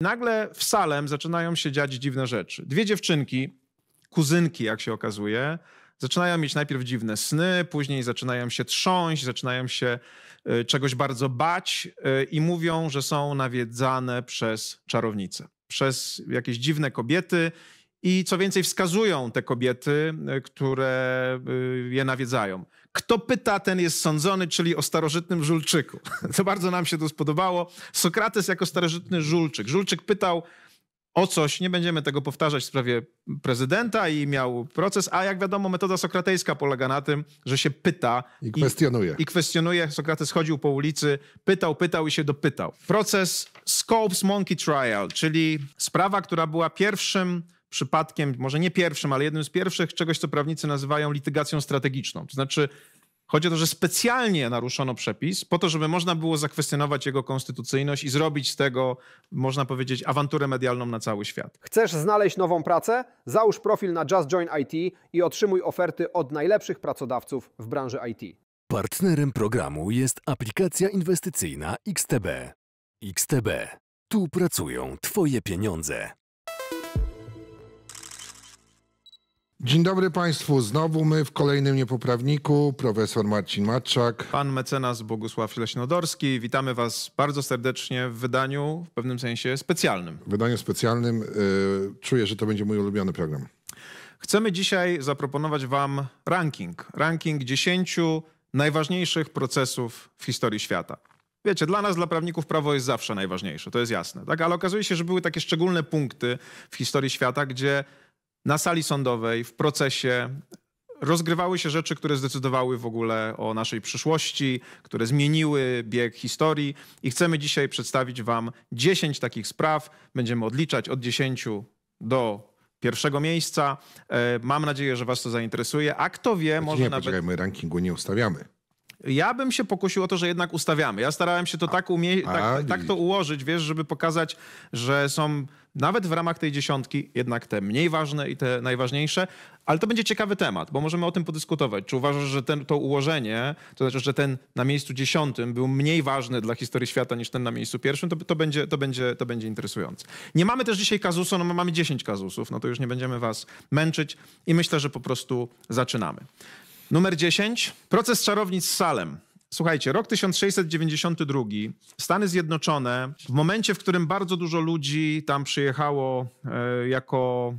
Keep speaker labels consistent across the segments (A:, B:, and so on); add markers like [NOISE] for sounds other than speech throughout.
A: Nagle w Salem zaczynają się dziać dziwne rzeczy. Dwie dziewczynki, kuzynki jak się okazuje, zaczynają mieć najpierw dziwne sny, później zaczynają się trząść, zaczynają się e, czegoś bardzo bać e, i mówią, że są nawiedzane przez czarownice, przez jakieś dziwne kobiety. I co więcej, wskazują te kobiety, e, które je nawiedzają. Kto pyta, ten jest sądzony, czyli o starożytnym żulczyku. [LAUGHS] To bardzo nam się to spodobało. Sokrates jako starożytny żulczyk. Żulczyk pytał o coś, nie będziemy tego powtarzać w sprawie prezydenta i miał proces, a jak wiadomo metoda sokratejska polega na tym, że się pyta i kwestionuje. I, i kwestionuje. Sokrates chodził po ulicy, pytał, pytał i się dopytał. Proces Scopes Monkey Trial, czyli sprawa, która była pierwszym przypadkiem, może nie pierwszym, ale jednym z pierwszych, czegoś, co prawnicy nazywają litygacją strategiczną. To znaczy, chodzi o to, że specjalnie naruszono przepis po to, żeby można było zakwestionować jego konstytucyjność i zrobić z tego, można powiedzieć, awanturę medialną na cały świat. Chcesz znaleźć nową pracę? Załóż profil na Just Join IT i otrzymuj oferty od najlepszych pracodawców w branży IT.
B: Partnerem programu jest aplikacja inwestycyjna XTB. XTB. Tu pracują Twoje pieniądze. Dzień dobry Państwu. Znowu my w kolejnym niepoprawniku. Profesor Marcin Matczak. Pan mecenas
A: Bogusław Leśnodorski. Witamy Was bardzo serdecznie w wydaniu w pewnym sensie specjalnym.
B: W wydaniu specjalnym. Y, czuję, że to będzie mój ulubiony program. Chcemy dzisiaj
A: zaproponować Wam ranking. Ranking 10 najważniejszych procesów w historii świata. Wiecie, dla nas, dla prawników, prawo jest zawsze najważniejsze, to jest jasne, tak? Ale okazuje się, że były takie szczególne punkty w historii świata, gdzie na sali sądowej, w procesie rozgrywały się rzeczy, które zdecydowały w ogóle o naszej przyszłości, które zmieniły bieg historii i chcemy dzisiaj przedstawić Wam 10 takich spraw. Będziemy odliczać od 10 do pierwszego miejsca. E, mam nadzieję, że Was to zainteresuje, a kto wie, znaczy, może nie, nawet... my rankingu nie ustawiamy. Ja bym się pokusił o to, że jednak ustawiamy. Ja starałem się to a, tak, umie... a, tak, tak to ułożyć, wiesz, żeby pokazać, że są nawet w ramach tej dziesiątki, jednak te mniej ważne i te najważniejsze, ale to będzie ciekawy temat, bo możemy o tym podyskutować. Czy uważasz, że ten, to ułożenie, to znaczy, że ten na miejscu dziesiątym był mniej ważny dla historii świata niż ten na miejscu pierwszym, to, to, będzie, to, będzie, to będzie interesujące. Nie mamy też dzisiaj kazusu, no mamy 10 kazusów, no to już nie będziemy was męczyć i myślę, że po prostu zaczynamy. Numer 10. Proces czarownic z Salem. Słuchajcie, rok 1692, Stany Zjednoczone, w momencie, w którym bardzo dużo ludzi tam przyjechało e, jako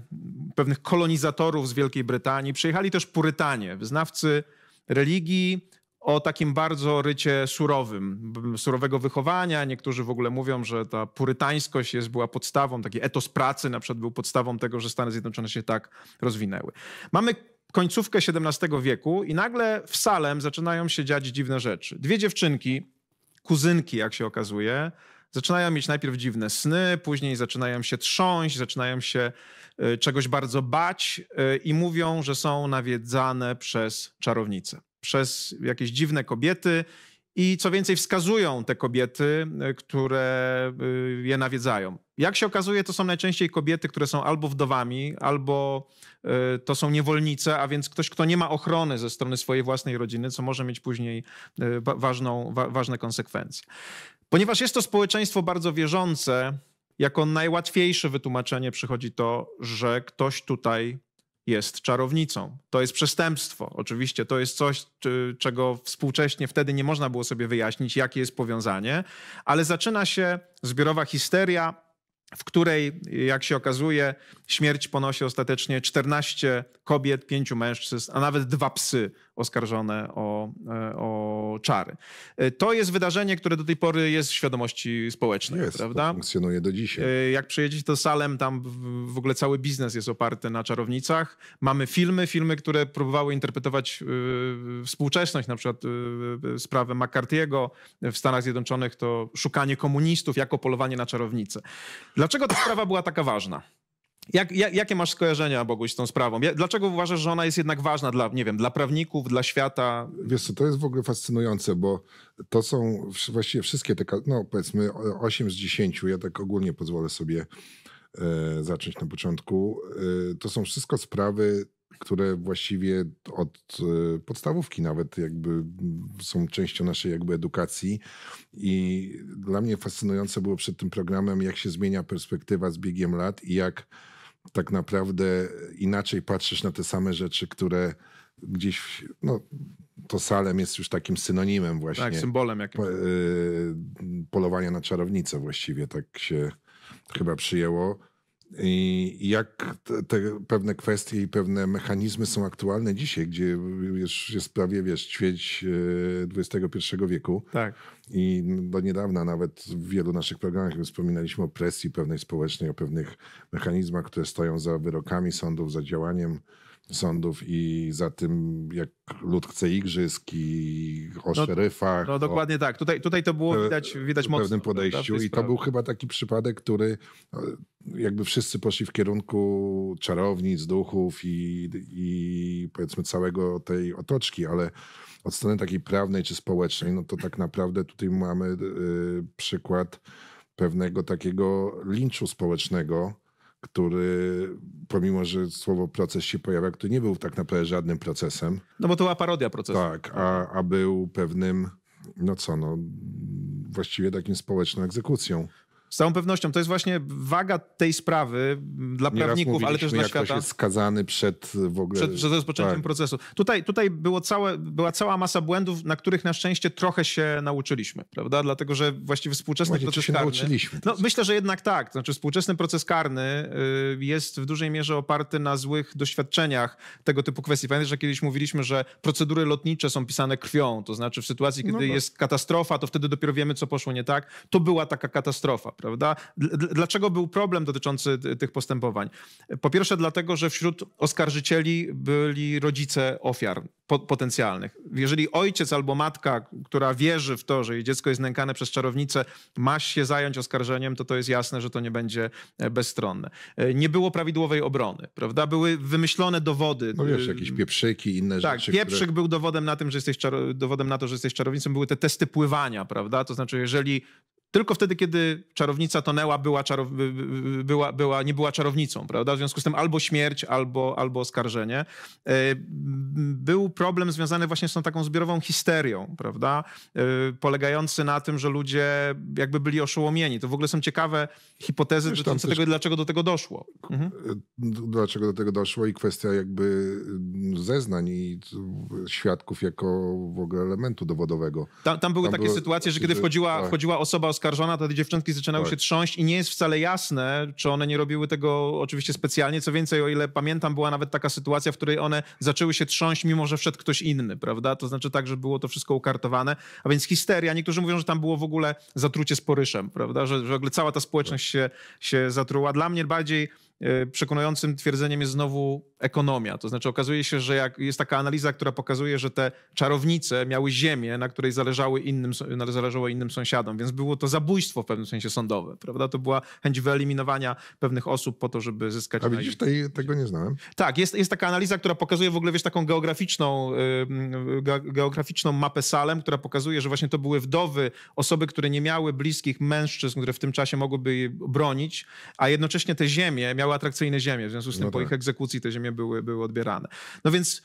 A: pewnych kolonizatorów z Wielkiej Brytanii, przyjechali też Purytanie, wyznawcy religii o takim bardzo rycie surowym, surowego wychowania. Niektórzy w ogóle mówią, że ta purytańskość jest, była podstawą, taki etos pracy na przykład był podstawą tego, że Stany Zjednoczone się tak rozwinęły. Mamy końcówkę XVII wieku i nagle w Salem zaczynają się dziać dziwne rzeczy. Dwie dziewczynki, kuzynki jak się okazuje, zaczynają mieć najpierw dziwne sny, później zaczynają się trząść, zaczynają się e, czegoś bardzo bać e, i mówią, że są nawiedzane przez czarownice, przez jakieś dziwne kobiety i co więcej, wskazują te kobiety, e, które e, je nawiedzają. Jak się okazuje, to są najczęściej kobiety, które są albo wdowami, albo e, to są niewolnice, a więc ktoś, kto nie ma ochrony ze strony swojej własnej rodziny, co może mieć później ważną, ważne konsekwencje. Ponieważ jest to społeczeństwo bardzo wierzące, jako najłatwiejsze wytłumaczenie przychodzi to, że ktoś tutaj jest czarownicą. To jest przestępstwo. Oczywiście to jest coś, czego współcześnie wtedy nie można było sobie wyjaśnić, jakie jest powiązanie, ale zaczyna się zbiorowa histeria, w której, jak się okazuje, Śmierć ponosi ostatecznie 14 kobiet, 5 mężczyzn, a nawet dwa psy oskarżone o, e, o czary. E, to jest wydarzenie, które do tej pory jest w świadomości społecznej, jest, prawda?
B: funkcjonuje do dzisiaj.
A: E, jak przyjedziecie do Salem, tam w ogóle cały biznes jest oparty na czarownicach. Mamy filmy, filmy, które próbowały interpretować współczesność, na przykład sprawę McCarthy'ego w Stanach Zjednoczonych, to szukanie komunistów jako polowanie na czarownicę. Dlaczego ta sprawa była taka ważna? Jak, jak, jakie masz skojarzenia, Boguś, z tą sprawą? Dlaczego uważasz, że ona jest jednak ważna dla, nie wiem, dla prawników, dla świata?
B: Wiesz co, to jest w ogóle fascynujące, bo to są właściwie wszystkie te, no powiedzmy 8 z 10, ja tak ogólnie pozwolę sobie e, zacząć na początku. E, to są wszystko sprawy, które właściwie od e, podstawówki nawet jakby są częścią naszej jakby edukacji i dla mnie fascynujące było przed tym programem, jak się zmienia perspektywa z biegiem lat i jak tak naprawdę inaczej patrzysz na te same rzeczy, które gdzieś, no, to Salem jest już takim synonimem właśnie. Tak, symbolem jakimś. Y, polowania na czarownicę właściwie, tak się chyba przyjęło. I jak te, pewne kwestie i pewne mechanizmy są aktualne dzisiaj, gdzie już jest prawie, wiesz, ćwierć XXI e, wieku. Tak. I do niedawna nawet w wielu naszych programach wspominaliśmy o presji pewnej społecznej, o pewnych mechanizmach, które stoją za wyrokami sądów, za działaniem sądów i za tym, jak lud chce igrzysk i o no, szeryfach. No dokładnie
A: o, tak. Tutaj, tutaj to było widać, widać w mocno. W pewnym podejściu i to był
B: chyba taki przypadek, który e, jakby wszyscy poszli w kierunku czarownic, duchów i, i powiedzmy całego tej otoczki, ale od strony takiej prawnej czy społecznej, no to tak naprawdę tutaj mamy y, przykład pewnego takiego linczu społecznego, który pomimo, że słowo proces się pojawia, który nie był tak naprawdę żadnym procesem. No bo to była parodia procesu. Tak, a, a był pewnym, no co, no właściwie takim społeczną egzekucją. Z całą pewnością. To jest właśnie waga
A: tej sprawy dla Nieraz prawników, ale też dla jak świata. że jest
B: skazany przed w ogóle. Przed, przed rozpoczęciem tak.
A: procesu. Tutaj, tutaj było całe, była cała masa błędów, na których na szczęście trochę się nauczyliśmy, prawda? Dlatego, że właściwie współczesny Właśnie, proces się karny. Nauczyliśmy no, myślę, że jednak tak. Znaczy, współczesny proces karny y, jest w dużej mierze oparty na złych doświadczeniach tego typu kwestii. Pamiętasz, że kiedyś mówiliśmy, że procedury lotnicze są pisane krwią, to znaczy w sytuacji, kiedy no tak. jest katastrofa, to wtedy dopiero wiemy, co poszło nie tak. To była taka katastrofa prawda? Dlaczego był problem dotyczący tych postępowań? Po pierwsze, dlatego, że wśród oskarżycieli byli rodzice ofiar potencjalnych. Jeżeli ojciec albo matka, która wierzy w to, że jej dziecko jest nękane przez czarownicę, ma się zająć oskarżeniem, to to jest jasne, że to nie będzie e, bezstronne. E, nie było prawidłowej obrony, prawda? Były wymyślone dowody. No wiesz, jakieś
B: pieprzyki, inne tak, rzeczy. Tak, pieprzyk które...
A: był dowodem na, tym, że jesteś dowodem na to, że jesteś czarownicą. Były te testy pływania, prawda? To znaczy, jeżeli tylko wtedy, kiedy czarownica tonęła, była, czarow... była, była, nie była czarownicą, prawda? W związku z tym albo śmierć, albo, albo oskarżenie. E, był problem związany właśnie z tą taką zbiorową histerią, prawda? E, polegający na tym, że ludzie jakby byli oszołomieni. To w ogóle są ciekawe hipotezy Wiesz, dotyczące tego, dlaczego do tego doszło.
B: Mhm. E, dlaczego do tego doszło i kwestia jakby mm, zeznań i świadków jako w ogóle elementu dowodowego. Tam, tam były tam takie sytuacje, że kiedy wchodziła, tak.
A: wchodziła osoba oskarżona, to te dziewczynki zaczynały tak. się trząść i nie jest wcale jasne, czy one nie robiły tego oczywiście specjalnie. Co więcej, o ile pamiętam, była nawet taka sytuacja, w której one zaczęły się trząść, mimo że wszedł ktoś inny, prawda? To znaczy tak, że było to wszystko ukartowane, a więc histeria. Niektórzy mówią, że tam było w ogóle zatrucie z poryszem, prawda? Że, że w ogóle cała ta społeczność się, się zatruła. Dla mnie bardziej E, przekonującym twierdzeniem jest znowu ekonomia. To znaczy okazuje się, że jak jest taka analiza, która pokazuje, że te czarownice miały ziemię, na której zależały innym, zależało innym sąsiadom, więc było to zabójstwo w pewnym sensie sądowe, prawda? To była chęć wyeliminowania pewnych osób po to, żeby zyskać... A widzisz,
B: tej, tego nie znałem.
A: Tak, jest, jest taka analiza, która pokazuje w ogóle, wiesz, taką geograficzną, geograficzną mapę Salem, która pokazuje, że właśnie to były wdowy, osoby, które nie miały bliskich mężczyzn, które w tym czasie mogłyby bronić, a jednocześnie te ziemie miały miały atrakcyjne ziemie, w związku z tym no tak. po ich egzekucji te ziemie były, były odbierane. No więc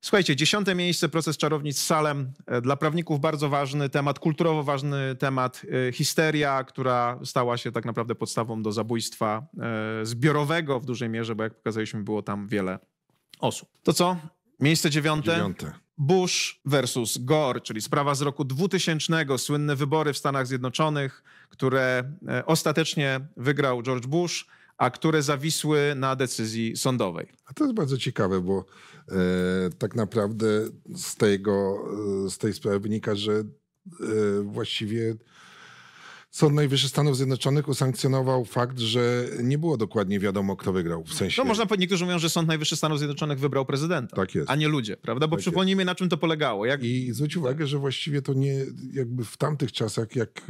A: Słuchajcie, dziesiąte miejsce, proces czarownic z Salem. E, dla prawników bardzo ważny temat, kulturowo ważny temat. E, histeria, która stała się tak naprawdę podstawą do zabójstwa e, zbiorowego w dużej mierze, bo jak pokazaliśmy, było tam wiele osób. To co? Miejsce dziewiąte. dziewiąte. Bush versus Gore, czyli sprawa z roku 2000, słynne wybory w Stanach Zjednoczonych, które ostatecznie wygrał George Bush a które zawisły na decyzji sądowej.
B: A to jest bardzo ciekawe, bo e, tak naprawdę z, tego, e, z tej sprawy wynika, że e, właściwie Sąd Najwyższy Stanów Zjednoczonych usankcjonował fakt, że nie było dokładnie wiadomo, kto wygrał. W sensie... No można,
A: niektórzy mówią, że Sąd Najwyższy Stanów Zjednoczonych wybrał prezydenta, tak a nie ludzie, prawda? Bo tak
B: przypomnijmy, jest. na czym to polegało. Jak... I zwróć uwagę, że właściwie to nie, jakby w tamtych czasach, jak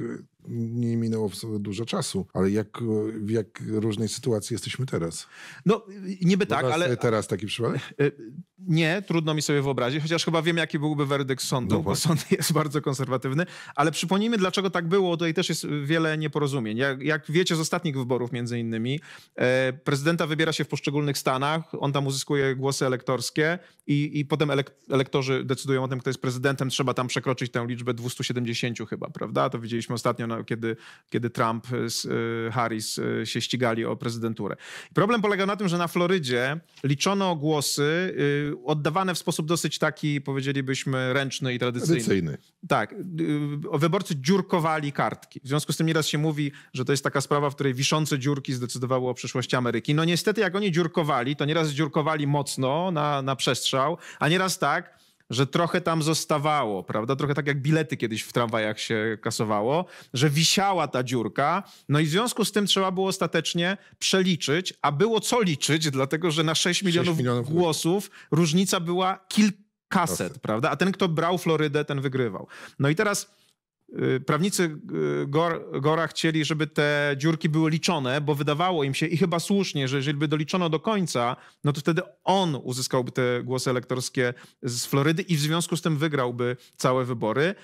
B: nie minęło dużo czasu, ale jak, w jak różnej sytuacji jesteśmy teraz? No, niby tak, ale... Teraz taki przypadek? E, e,
A: nie, trudno mi sobie wyobrazić, chociaż chyba wiem, jaki byłby werdykt sądu, no bo sąd [LAUGHS] jest bardzo konserwatywny, ale przypomnijmy, dlaczego tak było, tutaj też jest wiele nieporozumień. Jak, jak wiecie z ostatnich wyborów między innymi, e, prezydenta wybiera się w poszczególnych stanach, on tam uzyskuje głosy elektorskie i, i potem elek elektorzy decydują o tym, kto jest prezydentem, trzeba tam przekroczyć tę liczbę 270 chyba, prawda? To widzieliśmy ostatnio na no, kiedy, kiedy Trump e, z e, Harris e, się ścigali o prezydenturę. Problem polega na tym, że na Florydzie liczono głosy oddawane w sposób dosyć taki, powiedzielibyśmy, ręczny i tradycyjny. tradycyjny. Tak. Wyborcy dziurkowali kartki. W związku z tym nieraz się mówi, że to jest taka sprawa, w której wiszące dziurki zdecydowały o przyszłości Ameryki. No niestety, jak oni dziurkowali, to nieraz dziurkowali mocno na, na przestrzał, a nieraz tak, że trochę tam zostawało, prawda? Trochę tak jak bilety kiedyś w tramwajach się kasowało, że wisiała ta dziurka. No i w związku z tym trzeba było ostatecznie przeliczyć, a było co liczyć, dlatego że na 6 milionów, 6 milionów głosów różnica była kilkaset, prawda? A ten, kto brał Florydę, ten wygrywał. No i teraz Y, prawnicy y, Gora chcieli, żeby te dziurki były liczone, bo wydawało im się, i chyba słusznie, że jeżeli by doliczono do końca, no to wtedy on uzyskałby te głosy elektorskie z Florydy i w związku z tym wygrałby całe wybory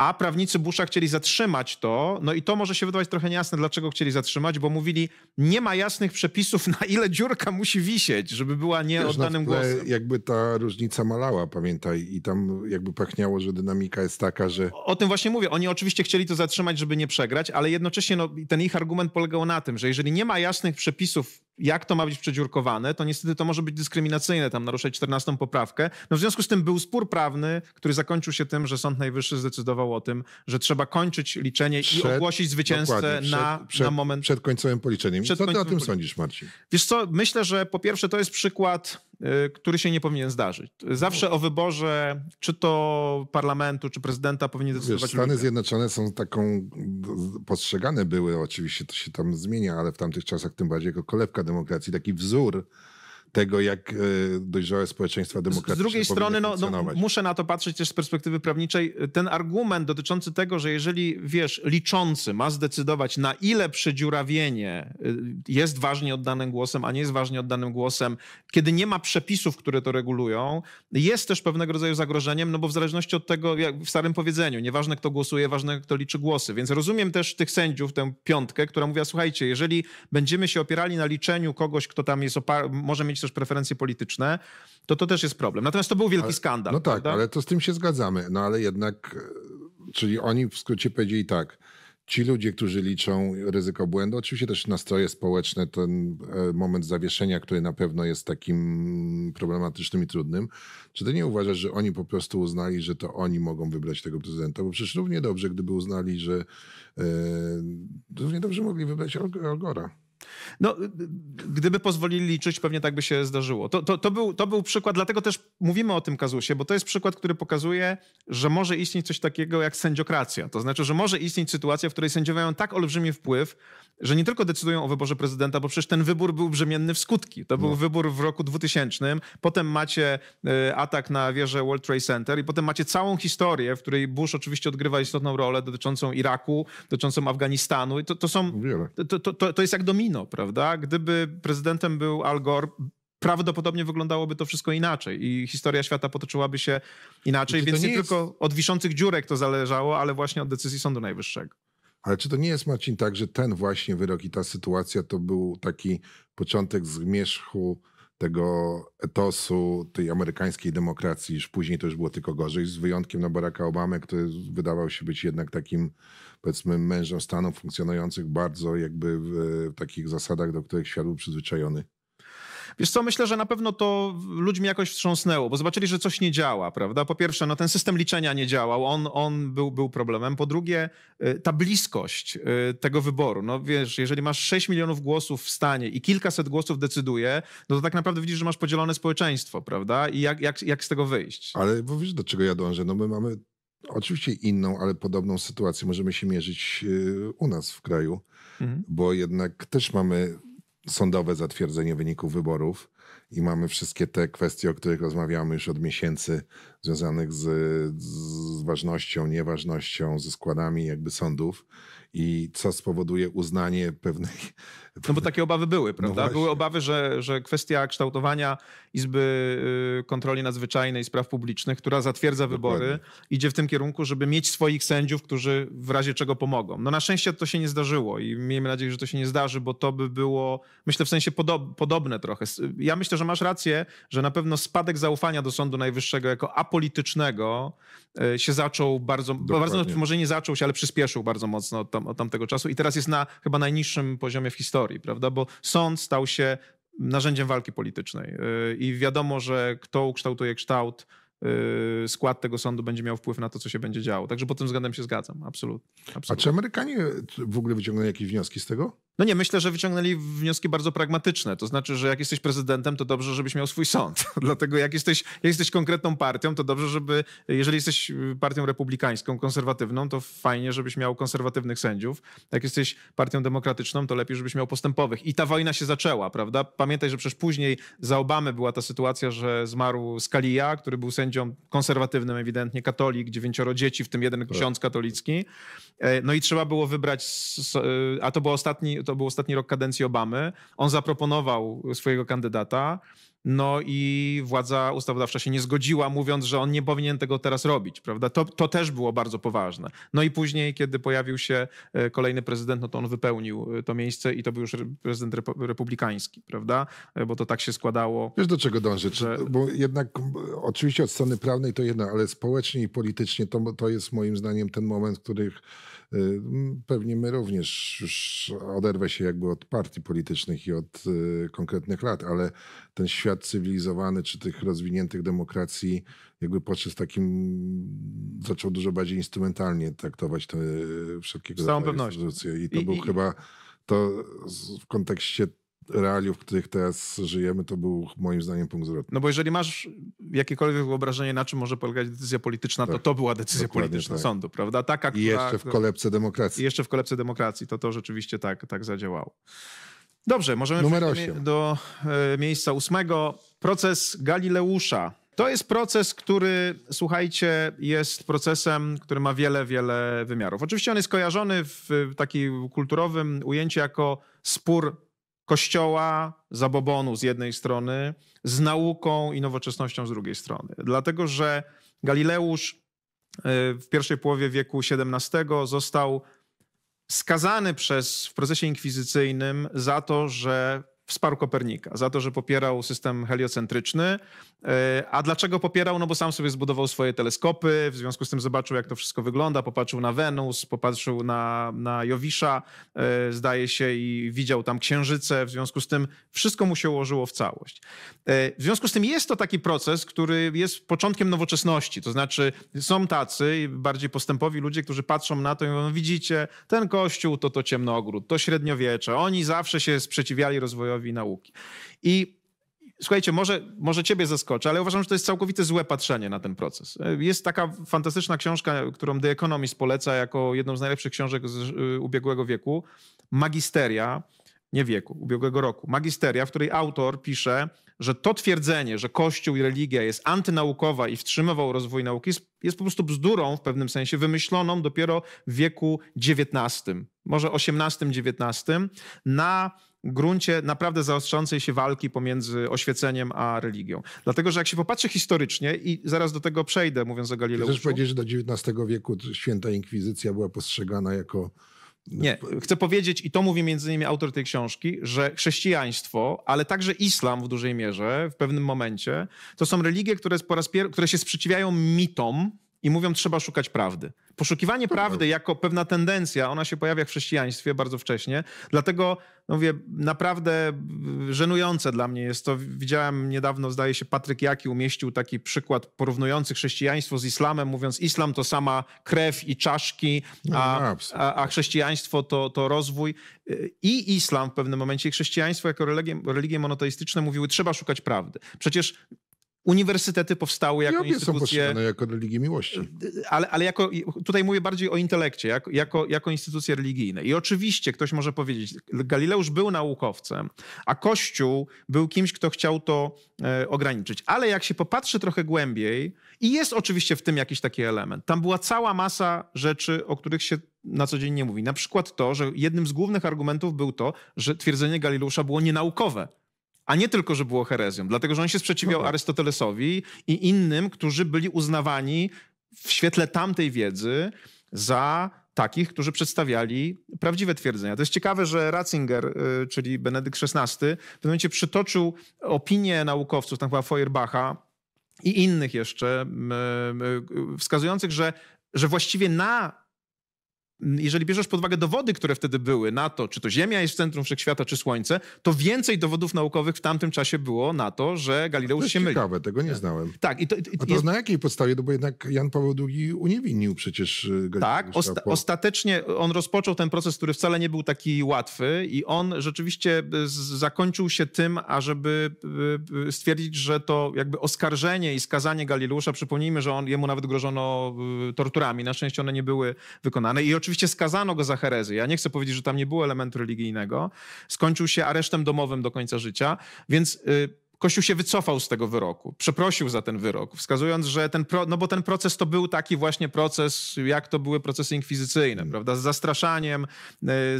A: a prawnicy Busha chcieli zatrzymać to, no i to może się wydawać trochę niejasne, dlaczego chcieli zatrzymać, bo mówili, nie ma jasnych przepisów, [LAUGHS] na ile dziurka musi wisieć, żeby była no nieoddanym głosem.
B: Jakby ta różnica malała, pamiętaj, i tam jakby pachniało, że dynamika jest taka, że... O,
A: o tym właśnie mówię. Oni oczywiście chcieli to zatrzymać, żeby nie przegrać, ale jednocześnie no, ten ich argument polegał na tym, że jeżeli nie ma jasnych przepisów jak to ma być przedziurkowane, to niestety to może być dyskryminacyjne, tam naruszać 14 poprawkę. No w związku z tym był spór prawny, który zakończył się tym, że Sąd Najwyższy zdecydował o tym, że trzeba kończyć liczenie przed, i ogłosić zwycięzcę na, na
B: moment... Przed końcowym policzeniem. Przed co ty o tym sądzisz, Marcin?
A: Wiesz co, myślę, że po pierwsze to jest przykład Y, który się nie powinien zdarzyć. Zawsze o wyborze czy to parlamentu, czy prezydenta powinien decydować. Wiesz, Stany ludzie.
B: Zjednoczone są taką, postrzegane były, oczywiście to się tam zmienia, ale w tamtych czasach tym bardziej jako kolebka demokracji, taki wzór tego, jak e, dojrzałe społeczeństwa demokratyczne. Z drugiej strony, no, no,
A: muszę na to patrzeć też z perspektywy prawniczej. Ten argument dotyczący tego, że jeżeli wiesz, liczący ma zdecydować, na ile przedziurawienie e, jest ważnie oddanym głosem, a nie jest ważnie oddanym głosem, kiedy nie ma przepisów, które to regulują, jest też pewnego rodzaju zagrożeniem, no bo w zależności od tego, jak w starym powiedzeniu, nieważne kto głosuje, ważne kto liczy głosy. Więc rozumiem też tych sędziów, tę piątkę, która mówiła, słuchajcie, jeżeli będziemy się opierali na liczeniu kogoś, kto tam jest, może mieć mieć też preferencje polityczne, to to też jest problem.
B: Natomiast to był wielki ale, skandal. No tak, prawda? ale to z tym się zgadzamy. No ale jednak, e, czyli oni w skrócie powiedzieli tak, ci ludzie, którzy liczą ryzyko błędu, oczywiście też nastroje społeczne, ten e, moment zawieszenia, który na pewno jest takim problematycznym i trudnym. Czy ty nie uważasz, że oni po prostu uznali, że to oni mogą wybrać tego prezydenta? Bo przecież równie dobrze, gdyby uznali, że yy, równie dobrze mogli wybrać Olgora.
A: No, y, y, gdyby pozwolili liczyć, pewnie tak by się zdarzyło. To, to, to, był, to był przykład, dlatego też mówimy o tym kazusie, bo to jest przykład, który pokazuje, że może istnieć coś takiego jak sędziokracja. To znaczy, że może istnieć sytuacja, w której sędziowie mają tak olbrzymi wpływ że nie tylko decydują o wyborze prezydenta, bo przecież ten wybór był brzemienny w skutki. To był no. wybór w roku 2000, potem macie e, atak na wieżę World Trade Center i potem macie całą historię, w której Bush oczywiście odgrywa istotną rolę dotyczącą Iraku, dotyczącą Afganistanu i to, to są... To, to, to jest jak domino, prawda? Gdyby prezydentem był Al Gore, prawdopodobnie wyglądałoby to wszystko inaczej i historia świata potoczyłaby się inaczej, znaczy, więc nie, nie jest... tylko od wiszących dziurek to zależało, ale właśnie od
B: decyzji Sądu Najwyższego. Ale czy to nie jest, Marcin, tak, że ten właśnie wyrok i ta sytuacja to był taki początek zmierzchu tego etosu tej amerykańskiej demokracji, już później to już było tylko gorzej, z wyjątkiem na Baracka Obamy, który wydawał się być jednak takim, powiedzmy, mężem stanu funkcjonujących bardzo jakby w, w takich zasadach, do których świat był przyzwyczajony. Wiesz co, myślę, że na pewno to ludźmi jakoś wstrząsnęło, bo
A: zobaczyli, że coś nie działa, prawda? Po pierwsze, no ten system liczenia nie działał, on, on był, był problemem. Po drugie, y, ta bliskość y, tego wyboru. No wiesz, jeżeli masz 6 milionów głosów w stanie i kilkaset głosów decyduje, no to tak naprawdę widzisz, że masz podzielone społeczeństwo, prawda? I jak, jak,
B: jak z tego wyjść? Ale bo wiesz, do czego ja dążę? No my mamy oczywiście inną, ale podobną sytuację możemy się mierzyć y, u nas w kraju, mhm. bo jednak też mamy sądowe zatwierdzenie wyników wyborów i mamy wszystkie te kwestie, o których rozmawiamy już od miesięcy, związanych z, z ważnością, nieważnością, ze składami jakby sądów i co spowoduje uznanie pewnej... [LAUGHS] No bo takie obawy były, no prawda? No
A: były obawy, że, że kwestia kształtowania Izby y, Kontroli Nadzwyczajnej Spraw Publicznych, która zatwierdza Dokładnie. wybory, idzie w tym kierunku, żeby mieć swoich sędziów, którzy w razie czego pomogą. No na szczęście to się nie zdarzyło i miejmy nadzieję, że to się nie zdarzy, bo to by było, myślę, w sensie podob podobne trochę. Ja myślę, że masz rację, że na pewno spadek zaufania do Sądu Najwyższego jako apolitycznego y, się zaczął bardzo, bardzo może nie zaczął się, ale przyspieszył bardzo mocno od tam, od tamtego czasu i teraz jest na chyba najniższym poziomie w historii, prawda? Bo sąd stał się narzędziem walki politycznej. Y, I wiadomo, że kto ukształtuje kształt Y, skład tego sądu będzie miał wpływ na to, co się będzie działo. Także pod tym względem się zgadzam, absolutnie.
B: A czy Amerykanie w ogóle wyciągnęli jakieś wnioski z tego? No nie, myślę, że wyciągnęli wnioski
A: bardzo pragmatyczne. To znaczy, że jak jesteś prezydentem, to dobrze, żebyś miał swój sąd. [LAUGHS] Dlatego jak jesteś, jak jesteś konkretną partią, to dobrze, żeby, jeżeli jesteś y, partią republikańską, konserwatywną, to fajnie, żebyś miał konserwatywnych sędziów. Jak jesteś partią demokratyczną, to lepiej, żebyś miał postępowych. I ta wojna się zaczęła, prawda? Pamiętaj, że przecież później za Obamy była ta sytuacja, że zmarł Scalia, który był sędzią księcią konserwatywnym ewidentnie, katolik, dziewięcioro dzieci, w tym jeden tak. ksiądz katolicki. E, no i trzeba było wybrać, e, a to, był ostatni, to był ostatni rok kadencji Obamy. On zaproponował swojego kandydata. No i władza ustawodawcza się nie zgodziła, mówiąc, że on nie powinien tego teraz robić, prawda? To, to też było bardzo poważne. No i później, kiedy pojawił się e, kolejny prezydent, no to on wypełnił e, to miejsce i to był już prezydent republikański, prawda? E, bo to tak się składało.
B: Wiesz, do czego dążyć? Że... Bo jednak, oczywiście od strony prawnej to jedno, ale społecznie i politycznie to, to jest moim zdaniem ten moment, w których Y, pewnie my również już oderwę się jakby od partii politycznych i od y, konkretnych lat, ale ten świat cywilizowany czy tych rozwiniętych demokracji jakby podczas takim zaczął dużo bardziej instrumentalnie traktować te y, wszelkiego rodzaju instytucje. I to I, był i... chyba to w kontekście realiów, w których teraz żyjemy, to był moim zdaniem punkt zwrotny.
A: No bo jeżeli masz jakiekolwiek wyobrażenie, na czym może polegać decyzja polityczna, tak. to to była decyzja Dokładnie polityczna tak. sądu,
B: prawda? Taka, która, I jeszcze w kolebce
A: demokracji. I jeszcze w kolebce demokracji. To to rzeczywiście tak, tak zadziałało. Dobrze, możemy przejść do e, miejsca ósmego. Proces Galileusza. To jest proces, który, słuchajcie, jest procesem, który ma wiele, wiele wymiarów. Oczywiście on jest kojarzony w takim kulturowym ujęciu jako spór kościoła, zabobonu z jednej strony, z nauką i nowoczesnością z drugiej strony. Dlatego, że Galileusz y, w pierwszej połowie wieku XVII został skazany przez w procesie inkwizycyjnym za to, że wsparł Kopernika, za to, że popierał system heliocentryczny. E, a dlaczego popierał? No bo sam sobie zbudował swoje teleskopy, w związku z tym zobaczył, jak to wszystko wygląda, popatrzył na Wenus, popatrzył na, na Jowisza, e, zdaje się, i widział tam księżyce, w związku z tym wszystko mu się ułożyło w całość. E, w związku z tym jest to taki proces, który jest początkiem nowoczesności, to znaczy są tacy, bardziej postępowi ludzie, którzy patrzą na to i mówią, widzicie, ten kościół to to ciemnogród, to średniowiecze, oni zawsze się sprzeciwiali rozwojowi rozwojowi nauki. I Słuchajcie, może, może ciebie zaskoczę, ale uważam, że to jest całkowite złe patrzenie na ten proces. Jest taka fantastyczna książka, którą The Economist poleca jako jedną z najlepszych książek z y, ubiegłego wieku, Magisteria, nie wieku, ubiegłego roku, Magisteria, w której autor pisze, że to twierdzenie, że Kościół i religia jest antynaukowa i wstrzymywał rozwój nauki, jest, jest po prostu bzdurą w pewnym sensie, wymyśloną dopiero w wieku XIX, może XVIII-XIX, na gruncie naprawdę zaostrzającej się walki pomiędzy oświeceniem a religią. Dlatego, że jak się popatrzy historycznie i zaraz do tego przejdę, mówiąc o Galileuszu... Chcesz powiedzieć, że do
B: XIX wieku święta inkwizycja była postrzegana jako...
A: Nie, chcę powiedzieć, i to mówi między innymi autor tej książki, że chrześcijaństwo, ale także islam w dużej mierze w pewnym momencie, to są religie, które, po raz pier- które się sprzeciwiają mitom, i mówią, trzeba szukać prawdy. Poszukiwanie prawdy jako pewna tendencja, ona się pojawia w chrześcijaństwie bardzo wcześnie, dlatego no mówię, naprawdę żenujące dla mnie jest to. Widziałem niedawno, zdaje się, Patryk Jaki umieścił taki przykład porównujący chrześcijaństwo z islamem, mówiąc, islam to sama krew i czaszki, no, a, a, a chrześcijaństwo to, to rozwój. E, I islam w pewnym momencie, i chrześcijaństwo jako religie, religie monoteistyczne mówiły, trzeba szukać prawdy. Przecież uniwersytety powstały jako I instytucje. Są
B: jako miłości.
A: Ale, ale jako, tutaj mówię bardziej o intelekcie, jako, jako, jako instytucje religijne. I oczywiście ktoś może powiedzieć, Galileusz był naukowcem, a Kościół był kimś, kto chciał to e, ograniczyć. Ale jak się popatrzy trochę głębiej, i jest oczywiście w tym jakiś taki element. Tam była cała masa rzeczy, o których się na co dzień nie mówi. Na przykład to, że jednym z głównych argumentów był to, że twierdzenie Galileusza było nienaukowe a nie tylko, że było herezją, dlatego że on się sprzeciwiał no. Tak. Arystotelesowi i innym, którzy byli uznawani w świetle tamtej wiedzy za takich, którzy przedstawiali prawdziwe twierdzenia. To jest ciekawe, że Ratzinger, y, czyli Benedykt XVI, w pewnym momencie przytoczył opinię naukowców, tam chyba Feuerbacha i innych jeszcze, wskazujących, że, że właściwie na jeżeli bierzesz pod uwagę dowody, które wtedy były na to, czy to Ziemia jest w centrum wszechświata, czy Słońce, to więcej dowodów naukowych w tamtym czasie było na to, że Galileusz to się ciekawe, myli. ciekawe, tego nie znałem. Tak. I to, i,
B: A to jest... na jakiej podstawie? No bo jednak Jan Paweł II uniewinnił przecież y, Galileusza. Tak, osta
A: ostatecznie on rozpoczął ten proces, który wcale nie był taki łatwy i on rzeczywiście y, zakończył się tym, ażeby y, stwierdzić, że to jakby oskarżenie i skazanie Galileusza, przypomnijmy, że on, jemu nawet grożono torturami, na szczęście one nie były wykonane i oczywiście oczywiście skazano go za herezję. Ja nie chcę powiedzieć, że tam nie było elementu religijnego. Skończył się aresztem domowym do końca życia, więc... Yy, Kościół się wycofał z tego wyroku, przeprosił za ten wyrok, wskazując, że ten, pro, no bo ten proces to był taki właśnie proces, jak to były procesy inkwizycyjne, mm. prawda, z zastraszaniem, e,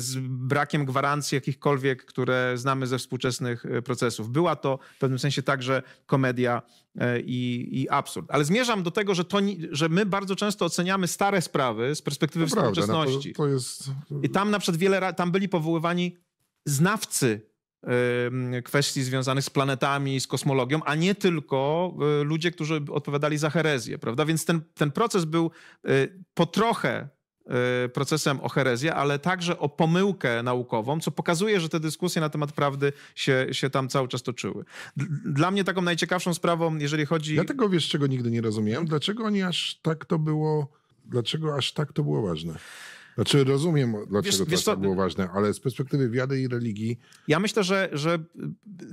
A: z brakiem gwarancji jakichkolwiek, które znamy ze współczesnych e, procesów. Była to w pewnym sensie także komedia e, i, i absurd. Ale zmierzam do tego, że, to, że my bardzo często oceniamy stare sprawy z perspektywy to współczesności. Prawda, no to, to jest... I tam na przykład wiele, tam byli powoływani znawcy kwestii związanych z planetami, z kosmologią, a nie tylko e, ludzie, którzy odpowiadali za herezję, prawda? Więc ten, ten proces był e, po trochę e, procesem o herezję, ale także o pomyłkę naukową, co pokazuje, że te dyskusje na temat prawdy
B: się, się tam cały czas toczyły. Dla mnie taką najciekawszą sprawą, jeżeli chodzi... Dlatego wiesz, czego nigdy nie rozumiałem? Dlaczego oni aż tak to było... Dlaczego aż tak to było ważne? Znaczy rozumiem, dlaczego wiesz, to wiesz, tak było ważne, ale z perspektywy wiary i religii... Ja myślę, że,
A: że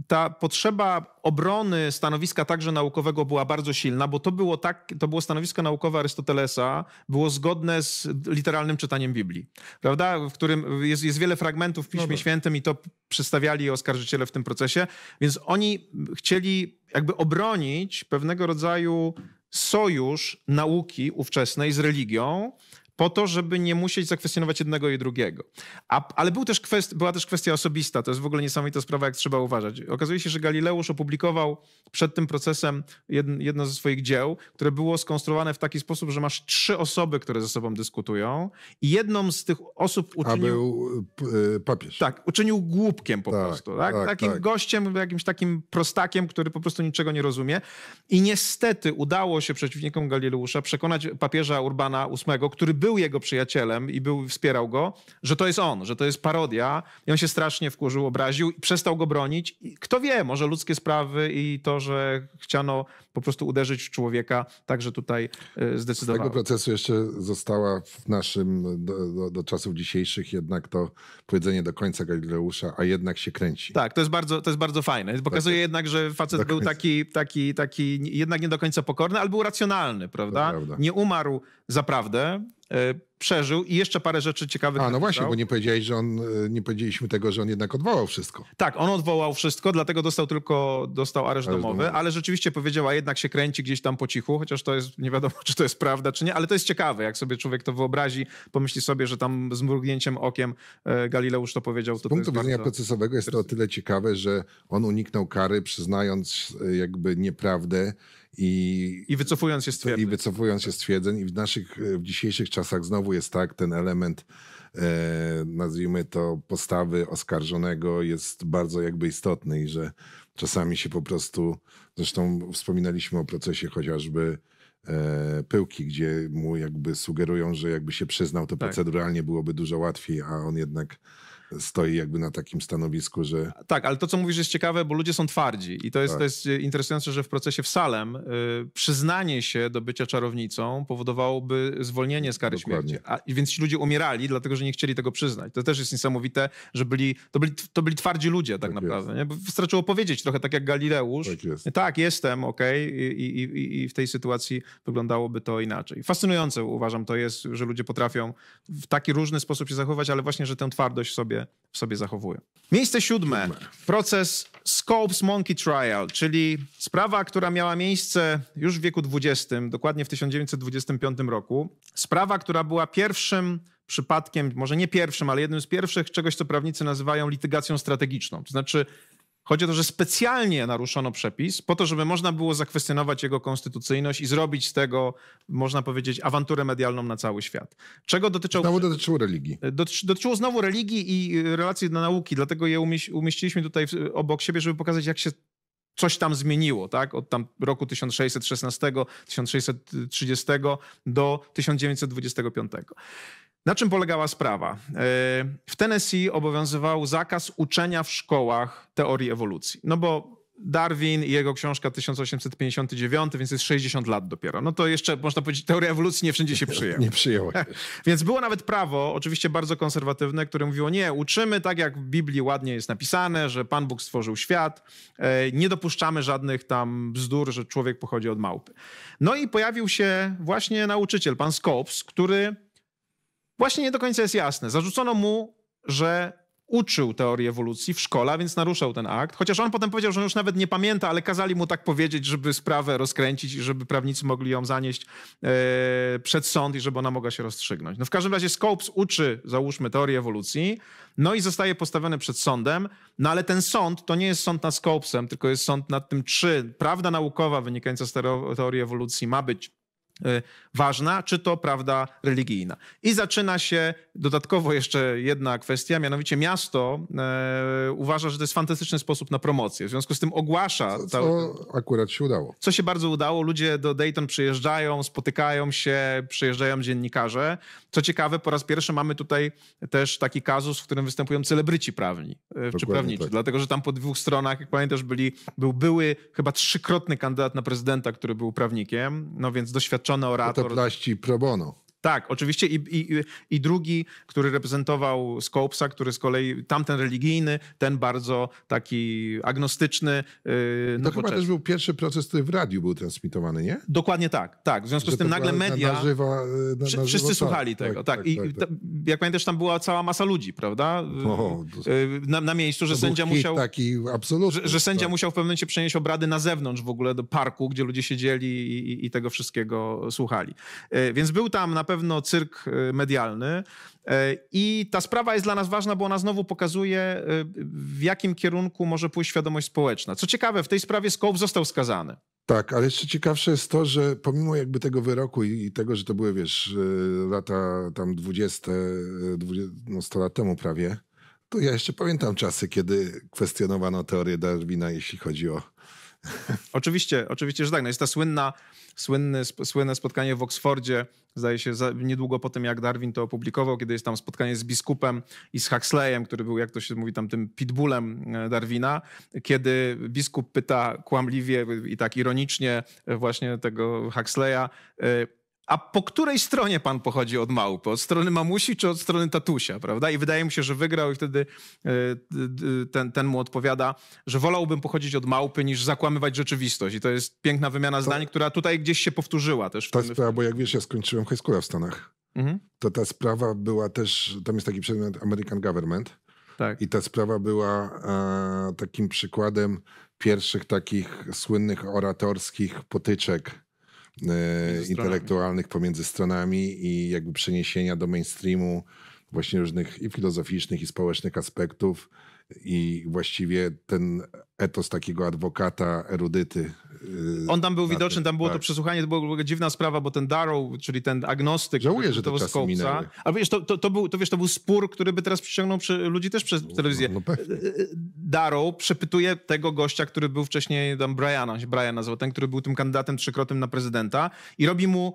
A: ta potrzeba obrony stanowiska także naukowego była bardzo silna, bo to było, tak, to było stanowisko naukowe Arystotelesa, było zgodne z literalnym czytaniem Biblii, prawda? W którym jest, jest wiele fragmentów w no Piśmie no tak. Świętym i to przedstawiali oskarżyciele w tym procesie, więc oni chcieli jakby obronić pewnego rodzaju sojusz nauki ówczesnej z religią, po to, żeby nie musieć zakwestionować jednego i drugiego. A, ale był też kwest, była też kwestia osobista, to jest w ogóle niesamowita sprawa, jak trzeba uważać. Okazuje się, że Galileusz opublikował przed tym procesem jedno, jedno ze swoich dzieł, które było skonstruowane w taki sposób, że masz trzy osoby, które ze sobą dyskutują i jedną z tych osób uczynił... A był e, papież. Tak, uczynił głupkiem po tak, prostu. Tak? tak Takim tak. gościem, jakimś takim prostakiem, który po prostu niczego nie rozumie. I niestety udało się przeciwnikom Galileusza przekonać papieża Urbana VIII, który był był jego przyjacielem i był, wspierał go, że to jest on, że to jest parodia. I on się strasznie wkurzył, obraził i przestał go bronić. I kto wie, może ludzkie sprawy i to, że chciano po prostu uderzyć w człowieka, także tutaj e, zdecydowało. Z tego
B: procesu jeszcze została w naszym, do, do, do czasów dzisiejszych jednak to powiedzenie do końca Galileusza, a jednak się kręci. Tak, to jest bardzo, to jest bardzo fajne. Tak Pokazuje tak.
A: jednak, że facet był taki, taki, taki jednak nie do końca pokorny, ale był racjonalny, prawda? prawda. Nie umarł zaprawdę e, przeżył i jeszcze parę rzeczy ciekawych. A no właśnie, bo nie powiedziałeś, że on, e, nie powiedzieliśmy tego, że on jednak odwołał wszystko. Tak, on odwołał wszystko, dlatego dostał tylko, dostał areszt, domowy, domowy, ale rzeczywiście powiedział, a jednak się kręci gdzieś tam po cichu, chociaż to jest, nie wiadomo, [LAUGHS] czy to jest prawda, czy nie, ale to jest ciekawe, jak sobie człowiek to wyobrazi, pomyśli sobie, że tam z mrugnięciem okiem e, Galileusz to powiedział. To z punktu widzenia
B: procesowego jest to o tyle ciekawe, że on uniknął kary, przyznając jakby nieprawdę, i, I wycofując się z twierdzeń. I wycofując się z twierdzeń. I w naszych, e, w dzisiejszych czasach znowu jest tak, ten element, e, nazwijmy to, postawy oskarżonego jest bardzo jakby istotny i że czasami się po prostu, zresztą wspominaliśmy o procesie chociażby e, pyłki, gdzie mu jakby sugerują, że jakby się przyznał, to tak. proceduralnie byłoby dużo łatwiej, a on jednak stoi jakby na takim stanowisku, że... Tak, ale to,
A: co mówisz jest ciekawe, bo ludzie są twardzi i to jest, tak. to jest interesujące, że w procesie w Salem y, przyznanie się do bycia czarownicą powodowałoby zwolnienie z kary Dokładnie. śmierci. A, więc ci ludzie umierali, dlatego że nie chcieli tego przyznać. To też jest niesamowite, że byli, to byli, to byli twardzi ludzie tak, tak naprawdę. Nie? Bo wystarczyło powiedzieć trochę tak jak Galileusz. Tak, jest. tak jestem, okej. Okay. I, i, I w tej sytuacji wyglądałoby to inaczej. Fascynujące uważam to jest, że ludzie potrafią w taki różny sposób się zachowywać, ale właśnie, że tę twardość sobie sobie, w sobie zachowują. Miejsce siódme. Proces Scopes Monkey Trial, czyli sprawa, która miała miejsce już w wieku XX, dokładnie w 1925 roku. Sprawa, która była pierwszym przypadkiem, może nie pierwszym, ale jednym z pierwszych czegoś, co prawnicy nazywają litygacją strategiczną. To znaczy Chodzi o to, że specjalnie naruszono przepis po to, żeby można było zakwestionować jego konstytucyjność i zrobić z tego, można powiedzieć, awanturę medialną na cały świat. Czego dotyczyło? Znowu dotyczyło religii. Dotyczyło znowu religii i relacji do nauki, dlatego je umieściliśmy tutaj obok siebie, żeby pokazać, jak się coś tam zmieniło, tak? Od tam roku 1616, 1630 do 1925. Na czym polegała sprawa? E, w Tennessee obowiązywał zakaz uczenia w szkołach teorii ewolucji. No bo Darwin i jego książka 1859, więc jest 60 lat dopiero. No to jeszcze można powiedzieć, teoria ewolucji nie wszędzie się [LAUGHS] przyjęła. Nie przyjęła. [LAUGHS] więc było nawet prawo, oczywiście bardzo konserwatywne, które mówiło, nie, uczymy tak jak w Biblii ładnie jest napisane, że Pan Bóg stworzył świat, e, nie dopuszczamy żadnych tam bzdur, że człowiek pochodzi od małpy. No i pojawił się właśnie nauczyciel, pan Scopes, który właśnie nie do końca jest jasne. Zarzucono mu, że uczył teorii ewolucji w szkole, więc naruszał ten akt. Chociaż on potem powiedział, że już nawet nie pamięta, ale kazali mu tak powiedzieć, żeby sprawę rozkręcić i żeby prawnicy mogli ją zanieść e, przed sąd i żeby ona mogła się rozstrzygnąć. No w każdym razie Scopes uczy, załóżmy, teorii ewolucji, no i zostaje postawiony przed sądem, no ale ten sąd to nie jest sąd nad Scopesem, tylko jest sąd nad tym, czy prawda naukowa wynikająca z teorii ewolucji ma być Y, ważna, czy to prawda religijna. I zaczyna się dodatkowo jeszcze jedna kwestia, mianowicie miasto e, uważa, że to jest fantastyczny sposób na promocję. W związku z tym ogłasza. Co, co
B: akurat się udało.
A: Co się bardzo udało. Ludzie do Dayton przyjeżdżają, spotykają się, przyjeżdżają dziennikarze. Co ciekawe, po raz pierwszy mamy tutaj też taki kazus, w którym występują celebryci prawni y, Dokładnie czy prawnicy. Tak. Dlatego, że tam po dwóch stronach, jak pamiętasz, byli, był były chyba trzykrotny kandydat na prezydenta, który był prawnikiem, no więc doświadczony doświadczony orator. Fotoplaści pro bono. Tak, oczywiście. I, i, I, drugi, który reprezentował Scopesa, który z kolei tamten religijny, ten bardzo taki
B: agnostyczny. Yy, to chyba też był pierwszy proces, który w radiu był transmitowany, nie? Dokładnie tak, tak. W związku Że z tym nagle media. E, na, żywo, na, na żywo, wszyscy tak, słuchali tak, tego, tak. tak I tak, tak,
A: jak pamiętasz, tam była cała masa ludzi, prawda? O, to... Y, na, na, miejscu, że sędzia musiał.
B: Taki że, że sędzia tak. musiał
A: w pewnym momencie przenieść obrady na zewnątrz w ogóle do parku, gdzie ludzie siedzieli i, i tego wszystkiego słuchali. Y, więc był tam na pewno cyrk e, medialny. E, I ta sprawa jest dla nas ważna, bo ona znowu pokazuje, e, w jakim kierunku może pójść świadomość społeczna. Co ciekawe, w tej sprawie Skow został skazany.
B: Tak, ale jeszcze ciekawsze jest to, że pomimo jakby tego wyroku i, tego, że to były, wiesz, lata tam 20, 20 no 100 lat temu prawie, to ja jeszcze pamiętam czasy, kiedy kwestionowano teorię Darwina, jeśli chodzi o... Oczywiście, oczywiście, że tak. No jest ta słynna
A: słynne spotkanie w Oksfordzie, zdaje się niedługo po tym, jak Darwin to opublikował, kiedy jest tam spotkanie z biskupem i z Huxleyem, który był, jak to się mówi, tam tym pitbullem e, Darwina, kiedy biskup pyta kłamliwie i tak ironicznie e, właśnie tego Huxleya, e, a po której stronie pan pochodzi od małpy? Od strony mamusi czy od strony tatusia, prawda? I wydaje mi się, że wygrał i wtedy e, ten, ten mu odpowiada, że wolałbym pochodzić od małpy niż zakłamywać rzeczywistość. I to jest piękna wymiana to, zdań, która tutaj gdzieś się
B: powtórzyła też. Ta tym... sprawa, bo jak wiesz, ja skończyłem high school w Stanach. Mhm. To ta sprawa była też, tam jest taki przedmiot American Government. Tak. I ta sprawa była e, takim przykładem pierwszych takich słynnych oratorskich potyczek E, intelektualnych pomiędzy stronami i jakby przeniesienia do mainstreamu właśnie różnych i filozoficznych, i społecznych aspektów i właściwie ten etos takiego adwokata, erudyty. Y, On tam był widoczny, tam było tak. to przesłuchanie,
A: to była dziwna sprawa, bo ten Darrow, czyli ten agnostyk, Żałuję, że to czasy minęły. Ale wiesz, to, to, to, był, to, wiesz, to był spór, który by teraz przyciągnął przy, ludzi też przez no, telewizję. No, no y, y, Darrow przepytuje tego gościa, który był wcześniej, tam Briana, się Brian nazywał, ten, który był tym kandydatem trzykrotnym na prezydenta i robi mu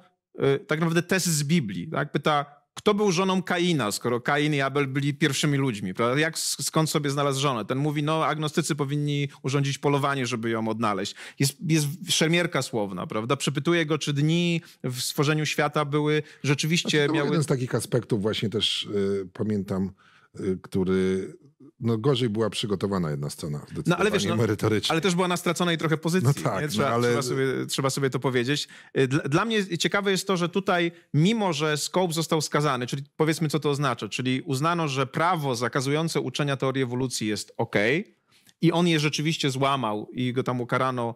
A: tak naprawdę test z Biblii. Tak? Pyta, kto był żoną Kaina, skoro Kain i Abel byli pierwszymi ludźmi? Prawda? Jak, skąd sobie znalazł żonę? Ten mówi, no agnostycy powinni urządzić polowanie, żeby ją odnaleźć. Jest, jest szermierka słowna, prawda? Przepytuje go,
B: czy dni w stworzeniu świata były
A: rzeczywiście... Znaczy, to miały... jeden z
B: takich aspektów właśnie też yy, pamiętam, Y, który no gorzej była przygotowana jedna scena no, ale wiesz, no, merytorycznie. Ale też
A: była na straconej trochę pozycji. No tak, trzeba, no, ale... trzeba, sobie, trzeba sobie to powiedzieć. Y, dla, dla, mnie ciekawe jest to, że tutaj mimo, że scope został skazany, czyli powiedzmy co to oznacza, czyli uznano, że prawo zakazujące uczenia teorii ewolucji jest ok, i on je rzeczywiście złamał i go tam ukarano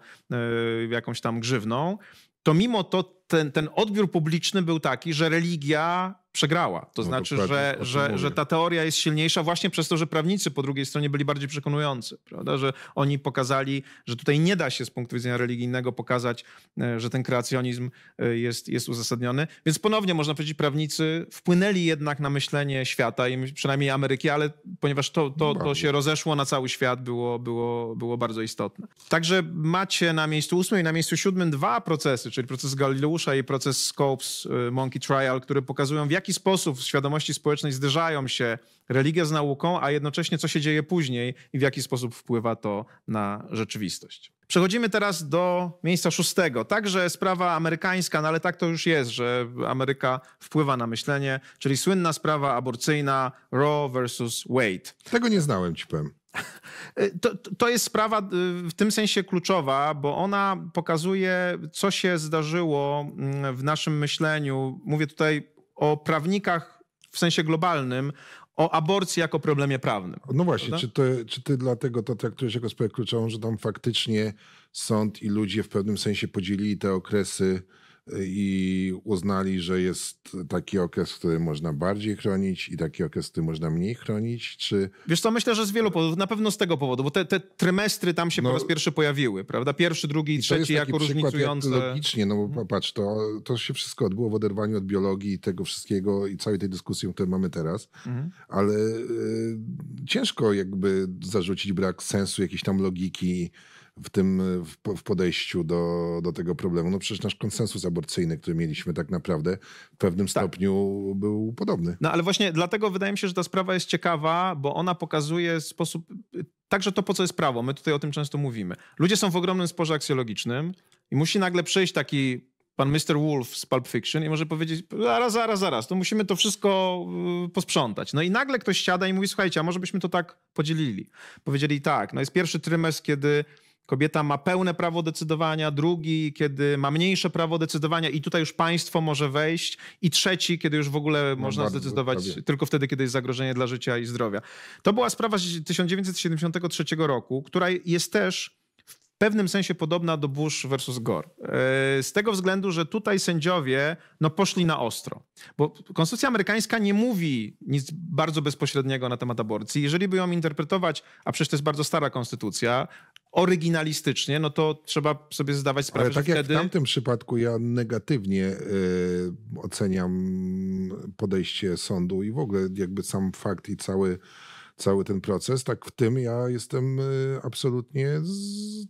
A: y, jakąś tam grzywną, to mimo to ten, ten odbiór publiczny był taki, że religia przegrała. To no znaczy, że, że, że ta teoria jest silniejsza właśnie przez to, że prawnicy po drugiej stronie byli bardziej przekonujący, prawda? że oni pokazali, że tutaj nie da się z punktu widzenia religijnego pokazać, e, że ten kreacjonizm e, jest, jest uzasadniony. Więc ponownie można powiedzieć, prawnicy wpłynęli jednak na myślenie świata, i przynajmniej Ameryki, ale ponieważ to, to, to się rozeszło na cały świat, było, było, było bardzo istotne. Także macie na miejscu ósmym i na miejscu siódmym dwa procesy, czyli proces Galileusa Mateusza i proces Scopes, y, Monkey Trial, które pokazują, w jaki sposób w świadomości społecznej zderzają się religia z nauką, a jednocześnie co się dzieje później i w jaki sposób wpływa to na rzeczywistość. Przechodzimy teraz do miejsca szóstego. Także sprawa amerykańska, no ale tak to już jest, że Ameryka wpływa na myślenie, czyli słynna sprawa aborcyjna Roe versus Wade. Tego nie znałem, ci powiem. [LAUGHS] Y, to, to jest sprawa y, w tym sensie kluczowa, bo ona pokazuje, co się zdarzyło mm, w naszym myśleniu. Mówię tutaj o prawnikach w sensie globalnym, o aborcji jako problemie prawnym. No właśnie, czy
B: ty, czy ty dlatego to traktujesz jako sprawę kluczową, że tam faktycznie sąd i ludzie w pewnym sensie podzielili te okresy i uznali, że jest taki okres, który można bardziej chronić i taki okres, który można mniej chronić, czy...
A: Wiesz co, myślę, że z wielu powodów, na pewno z tego powodu, bo te, te trymestry tam się no, po raz pierwszy pojawiły, prawda? Pierwszy, drugi i trzeci jako różnicujące... Jak logicznie,
B: no bo mhm. patrz, to, to się wszystko odbyło w oderwaniu od biologii i tego wszystkiego i całej tej dyskusji, którą mamy teraz, mhm. ale y, ciężko jakby zarzucić brak sensu, jakiejś tam logiki, w tym w podejściu do, do tego problemu. No przecież nasz konsensus aborcyjny, który mieliśmy tak naprawdę w pewnym tak. stopniu był podobny. No ale właśnie dlatego
A: wydaje mi się, że ta sprawa jest ciekawa, bo ona pokazuje sposób, także to po co jest prawo, my tutaj o tym często mówimy. Ludzie są w ogromnym sporze aksjologicznym i musi nagle przyjść taki pan Mr. Wolf z Pulp Fiction i może powiedzieć, zaraz, zaraz, zaraz, to musimy to wszystko y, posprzątać. No i nagle ktoś siada i mówi, słuchajcie, a może byśmy to tak podzielili. Powiedzieli tak, no jest pierwszy trymestr, kiedy kobieta ma pełne prawo decydowania, drugi, kiedy ma mniejsze prawo decydowania i tutaj już państwo może wejść, i trzeci, kiedy już w ogóle no można zdecydować tylko wtedy, kiedy jest zagrożenie dla życia i zdrowia. To była sprawa z 1973 roku, która jest też pewnym sensie podobna do Bush versus Gore. E, z tego względu, że tutaj sędziowie no, poszli na ostro. Bo konstytucja amerykańska nie mówi nic bardzo bezpośredniego na temat aborcji. Jeżeli by ją interpretować, a przecież to jest bardzo stara konstytucja, oryginalistycznie, no to trzeba sobie zdawać sprawę, Ale tak jak wtedy...
B: w tamtym przypadku ja negatywnie yy, oceniam podejście sądu i w ogóle jakby sam fakt i cały cały ten proces, tak w tym ja jestem y, absolutnie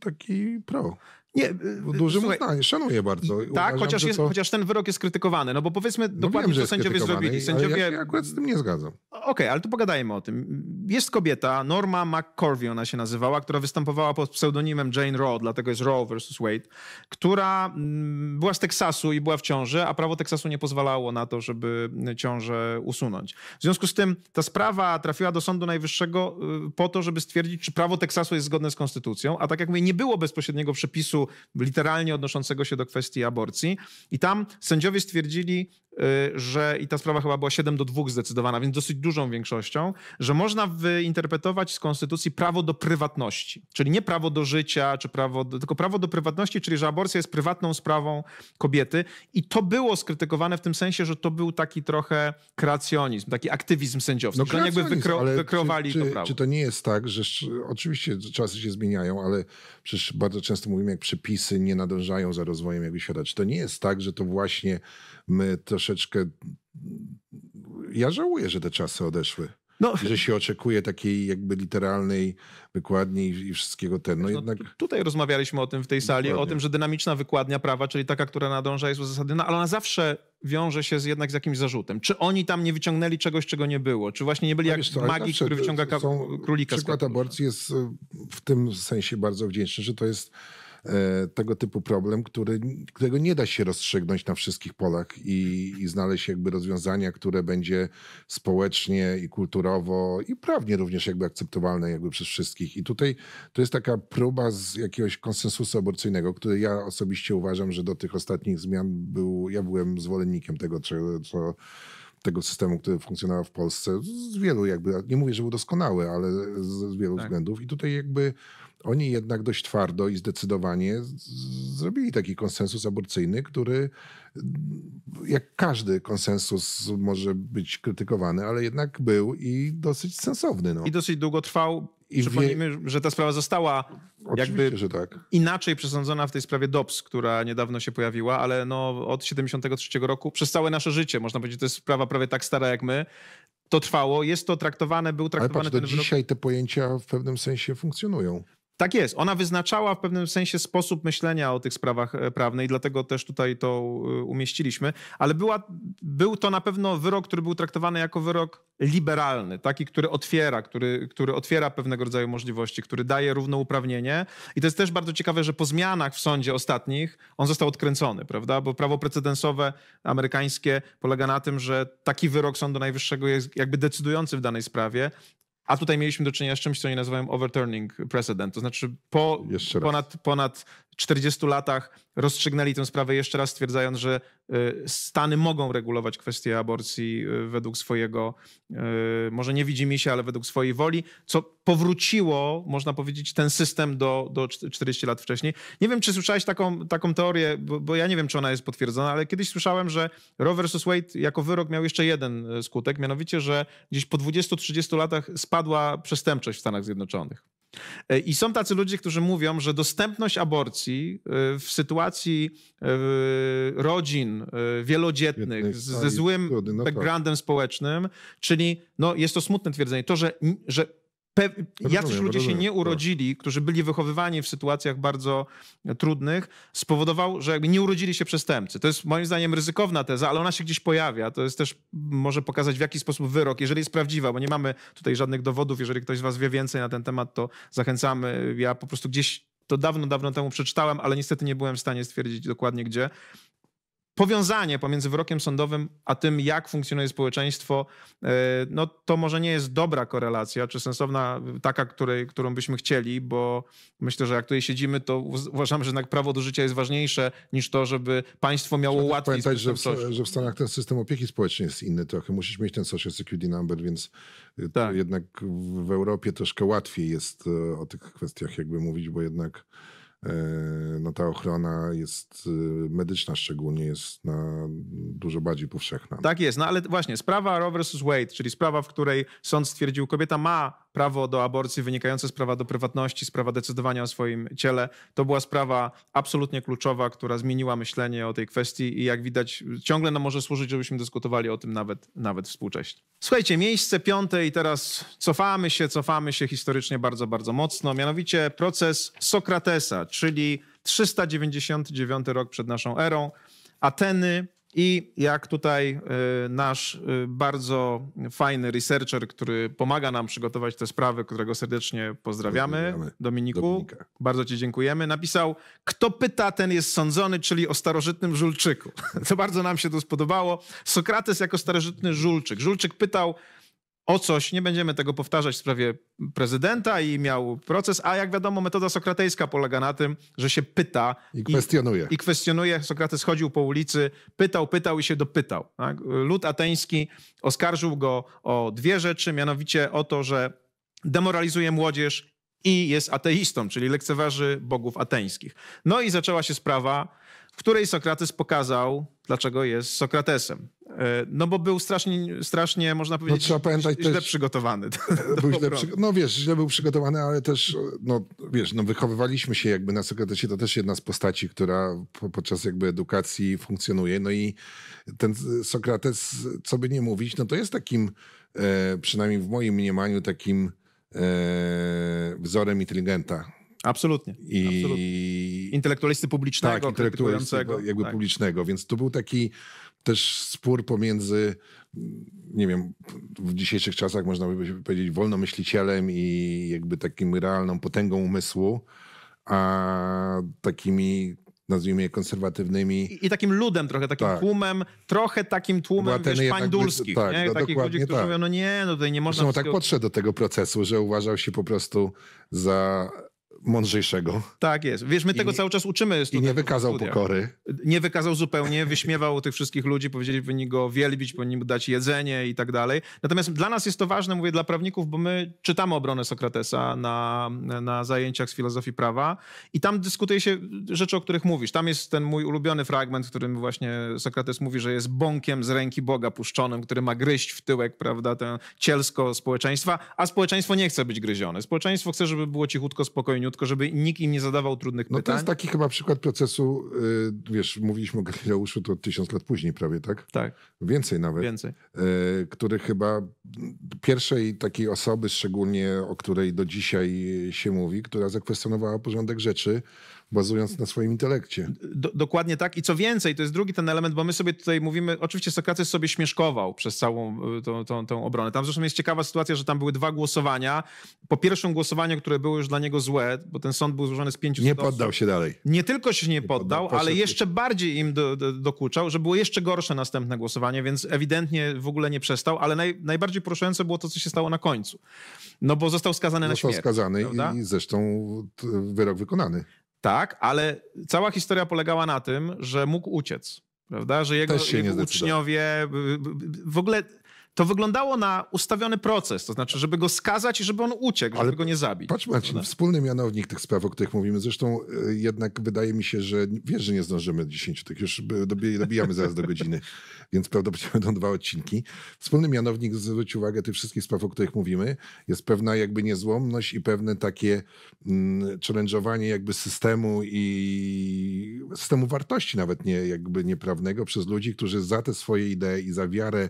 B: taki pro. Nie, y, Duże słuchaj, uznanie, szanuję bardzo. Tak, Uważam, chociaż, jest, to...
A: chociaż ten wyrok jest krytykowany, no bo powiedzmy no dokładnie, wiem, co sędziowie zrobili. Sędziowie... Ja się
B: akurat z tym nie zgadzam.
A: Okej, okay, ale to pogadajmy o tym. Jest kobieta, Norma McCorvey ona się nazywała, która występowała pod pseudonimem Jane Roe, dlatego jest Roe versus Wade, która mm, była z Teksasu i była w ciąży, a prawo Teksasu nie pozwalało na to, żeby ciążę usunąć. W związku z tym ta sprawa trafiła do Sądu Najwyższego y, po to, żeby stwierdzić, czy prawo Teksasu jest zgodne z konstytucją, a tak jak mówię, nie było bezpośredniego przepisu literalnie odnoszącego się do kwestii aborcji. I tam sędziowie stwierdzili, y, że i ta sprawa chyba była 7 do 2 zdecydowana, więc dosyć dużą większością, że można wyinterpretować z konstytucji prawo do prywatności, czyli nie prawo do życia, czy prawo do, tylko prawo do prywatności, czyli że aborcja jest prywatną sprawą kobiety i to było skrytykowane w tym sensie, że to był taki trochę kreacjonizm, taki aktywizm sędziowski, no, że oni jakby wykre- wykreowali czy, czy, to prawo. Czy
B: to nie jest tak, że oczywiście czasy się zmieniają, ale przecież bardzo często mówimy, jak przy przepisy nie nadążają za rozwojem jakby świata? Czy to nie jest tak, że to właśnie my troszeczkę. Ja żałuję, że te czasy odeszły. No. Że się oczekuje takiej jakby literalnej wykładni i wszystkiego ten. No, no jednak...
A: Tutaj rozmawialiśmy o tym w tej sali, Dokładnie. o tym, że dynamiczna wykładnia prawa, czyli taka, która nadąża jest uzasadniona, ale ona zawsze wiąże się z, jednak z jakimś zarzutem. Czy oni tam nie wyciągnęli czegoś, czego nie było? Czy właśnie nie byli no jak co, magik, który wyciąga są, królika? Przykład
B: aborcji jest y, w tym sensie bardzo wdzięczny, że to jest E, tego typu problem, który, którego nie da się rozstrzygnąć na wszystkich polach i, i znaleźć jakby rozwiązania, które będzie społecznie i kulturowo i prawnie również jakby akceptowalne jakby przez wszystkich. I tutaj to jest taka próba z jakiegoś konsensusu aborcyjnego, który ja osobiście uważam, że do tych ostatnich zmian był, ja byłem zwolennikiem tego, co, co tego systemu, który funkcjonował w Polsce z wielu jakby, nie mówię, że był doskonały, ale z, wielu tak. względów i tutaj jakby oni jednak dość twardo i zdecydowanie zrobili taki konsensus aborcyjny, który mm, jak każdy konsensus może być krytykowany, ale jednak był i dosyć sensowny. No. I dosyć długo trwał. I Przypomnijmy, wie...
A: że ta sprawa została
B: Oczywiście, jakby tak.
A: inaczej przesądzona w tej sprawie DOPS, która niedawno się pojawiła, ale no od 73 roku przez całe nasze życie, można powiedzieć, to jest sprawa prawie tak stara jak my, to trwało, jest to traktowane, był traktowany... Ale patrz, do ten
B: dzisiaj te pojęcia w pewnym sensie funkcjonują.
A: Tak jest. Ona wyznaczała w pewnym sensie sposób myślenia o tych sprawach e, prawnych, dlatego też tutaj to e, umieściliśmy. Ale była, był to na pewno wyrok, który był traktowany jako wyrok liberalny, taki, który otwiera, który, który otwiera pewnego rodzaju możliwości, który daje równouprawnienie. I to jest też bardzo ciekawe, że po zmianach w sądzie ostatnich on został odkręcony, prawda? Bo prawo precedensowe amerykańskie polega na tym, że taki wyrok Sądu Najwyższego jest jakby decydujący w danej sprawie a tutaj mieliśmy do czynienia z czymś, co oni nazywają overturning precedent, to znaczy po, ponad, ponad 40 latach rozstrzygnęli tę sprawę jeszcze raz, stwierdzając, że y, Stany mogą regulować kwestię aborcji y, według swojego, y, może nie widzi mi się, ale według swojej woli, co powróciło, można powiedzieć, ten system do, do 40 lat wcześniej. Nie wiem, czy słyszałeś taką, taką teorię, bo, bo ja nie wiem, czy ona jest potwierdzona, ale kiedyś słyszałem, że Roe vs. Wade jako wyrok miał jeszcze jeden skutek, mianowicie, że gdzieś po 20-30 latach spadła przestępczość w Stanach Zjednoczonych. I są tacy ludzie, którzy mówią, że dostępność aborcji, sytuacji, y, w sytuacji y, rodzin y, wielodzietnych z, ze złym no tak. backgroundem tak. społecznym, czyli no, jest to smutne twierdzenie, to, że, że Pe... Jacyś ludzie rozumiem, się nie tak. urodzili, tak. którzy byli wychowywani w sytuacjach bardzo trudnych, spowodował, że jakby nie urodzili się przestępcy. To jest moim zdaniem ryzykowna teza, ale ona się gdzieś pojawia. To jest też, może pokazać w jaki sposób wyrok, jeżeli jest prawdziwa, bo nie mamy tutaj żadnych dowodów. Jeżeli ktoś z was wie więcej na ten temat, to zachęcamy. Ja po prostu gdzieś to dawno, dawno temu przeczytałem, ale niestety nie byłem w stanie stwierdzić dokładnie gdzie powiązanie pomiędzy wyrokiem sądowym a tym, jak funkcjonuje społeczeństwo, e, no to może nie jest dobra korelacja, czy sensowna e, taka, której, którą byśmy chcieli, bo myślę, że jak tutaj siedzimy, to uważam, że jednak prawo do życia jest ważniejsze niż to, żeby państwo
B: miało Trzeba łatwiej. Pamiętać, że w, że w Stanach ten system opieki społecznej jest inny trochę. Musisz mieć ten social security number, więc e, tak. jednak w Europie troszkę łatwiej jest o tych kwestiach jakby mówić, bo jednak E, no ta ochrona jest y, medyczna szczególnie, jest na dużo bardziej powszechna. Tak
A: jest, no ale właśnie sprawa Roe vs. Wade, czyli sprawa, w której sąd stwierdził, kobieta ma prawo do aborcji wynikające z prawa do prywatności, sprawa decydowania o swoim ciele, to była sprawa absolutnie kluczowa, która zmieniła myślenie o tej kwestii i jak widać ciągle nam może służyć, żebyśmy dyskutowali o tym nawet, nawet współcześnie. Słuchajcie, miejsce piąte i teraz cofamy się, cofamy się historycznie bardzo, bardzo mocno, mianowicie proces Sokratesa, czyli 399 rok przed naszą erą, Ateny. I jak tutaj y, nasz y, bardzo fajny researcher, który pomaga nam przygotować te sprawy, którego serdecznie pozdrawiamy, pozdrawiamy. Dominiku, Dominika. bardzo Ci dziękujemy, napisał: Kto pyta, ten jest sądzony, czyli o starożytnym Żulczyku. [LAUGHS] To bardzo nam się to spodobało. Sokrates jako starożytny Żulczyk. Żulczyk pytał, o coś, nie będziemy tego powtarzać w sprawie prezydenta i miał proces, a jak wiadomo metoda sokratejska polega na tym, że się pyta i
B: kwestionuje.
A: I, i kwestionuje. Sokrates chodził po ulicy, pytał, pytał i się dopytał. Tak? Lud ateński oskarżył go o dwie rzeczy, mianowicie o to, że demoralizuje młodzież i jest ateistą, czyli lekceważy bogów ateńskich. No i zaczęła się sprawa w której Sokrates pokazał, dlaczego jest Sokratesem. E, no bo był strasznie, strasznie można powiedzieć, no, trzeba pamiętać źle też, przygotowany. [LAUGHS] Był źle przy,
B: no wiesz, źle był przygotowany, ale też, e, no wiesz, no wychowywaliśmy się jakby na Sokratesie, to też jedna z postaci, która podczas jakby edukacji funkcjonuje. No i ten Sokrates, co by nie mówić, no to jest takim, e, przynajmniej w moim mniemaniu, takim wzorem inteligenta Absolutnie. I... Absolutnie. Intelektualisty publicznego. Tak, intelektualisty jakby tak. publicznego, więc to był taki też spór pomiędzy, nie wiem, w dzisiejszych czasach można by powiedzieć wolnomyślicielem i jakby takim realną potęgą umysłu, a takimi nazwijmy je konserwatywnymi. I, I, takim ludem
A: trochę, takim tak. tłumem, trochę takim tłumem, Była wiesz, pandulskich. Tak, nie? No, Takich ludzi, którzy tak. mówią, no nie, no tutaj nie można... Zresztą tak wszystkiego... tak
B: podszedł do tego procesu, że uważał się po prostu za mądrzejszego.
A: Tak jest. Wiesz, my tego nie, cały czas uczymy. I nie wykazał pokory. Nie wykazał zupełnie, wyśmiewał tych wszystkich ludzi, powiedzieli, powinni go wielbić, powinni mu dać jedzenie i tak dalej. Natomiast dla nas jest to ważne, mówię dla prawników, bo my czytamy obronę Sokratesa na, na zajęciach z filozofii prawa i tam dyskutuje się rzeczy, o których mówisz. Tam jest ten mój ulubiony fragment, w którym właśnie Sokrates mówi, że jest bąkiem z ręki Boga puszczonym, który ma gryźć w tyłek, prawda, to cielsko społeczeństwa, a społeczeństwo nie chce być gryzione. Społeczeństwo chce, żeby było cichutko, spokojnie szkoleniu, żeby nikt im nie zadawał trudnych pytań. No to jest taki
B: chyba przykład procesu, y, wiesz, mówiliśmy o Galileuszu to tysiąc lat później prawie, tak? Tak. Więcej nawet. Więcej. Y, który chyba pierwszej takiej osoby szczególnie, o której do dzisiaj się mówi, która zakwestionowała porządek rzeczy, bazując na swoim intelekcie. Do,
A: dokładnie tak. I co więcej, to jest drugi ten element, bo my sobie tutaj mówimy, oczywiście Sokrates sobie śmieszkował przez całą e, tą, tą, tą obronę. Tam zresztą jest ciekawa sytuacja, że tam były dwa głosowania. Po pierwszym głosowaniu, które było już dla niego złe, bo ten sąd był złożony z pięciu Nie poddał osób, się dalej. Nie tylko się nie, nie poddał, poddał ale jeszcze bardziej im do, do, dokuczał, że było jeszcze gorsze następne głosowanie, więc ewidentnie w ogóle nie przestał, ale naj, najbardziej poruszające było to, co się stało na końcu. No bo został skazany został na śmierć. Został skazany prawda?
B: i zresztą wyrok wykonany.
A: Tak, ale cała historia polegała na tym, że mógł uciec. Prawda? Że jego, jego uczniowie w ogóle to wyglądało na ustawiony proces, to znaczy, żeby go skazać i żeby on uciekł, Ale żeby go nie zabić.
B: Patrz Marcin, wspólny mianownik tych spraw, o których mówimy, zresztą e, jednak wydaje mi się, że wiesz, że nie zdążymy 10 tych, tak już dobijamy zaraz do godziny, [LAUGHS] więc prawdopodobnie będą dwa odcinki. Wspólny mianownik, zwróć uwagę tych wszystkich spraw, o których mówimy, jest pewna jakby niezłomność i pewne takie mm, challenge'owanie jakby systemu i systemu wartości nawet nie jakby nieprawnego przez ludzi, którzy za te swoje idee i za wiarę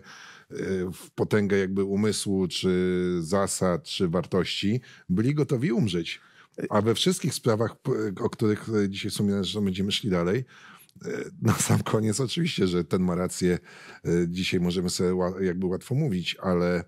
B: Y, w potęgę jakby umysłu, czy zasad, czy wartości, byli gotowi umrzeć. Y, A we wszystkich sprawach, o których y, dzisiaj zresztą będziemy szli dalej, na sam koniec oczywiście, że ten ma rację. Dzisiaj możemy sobie jakby łatwo mówić, ale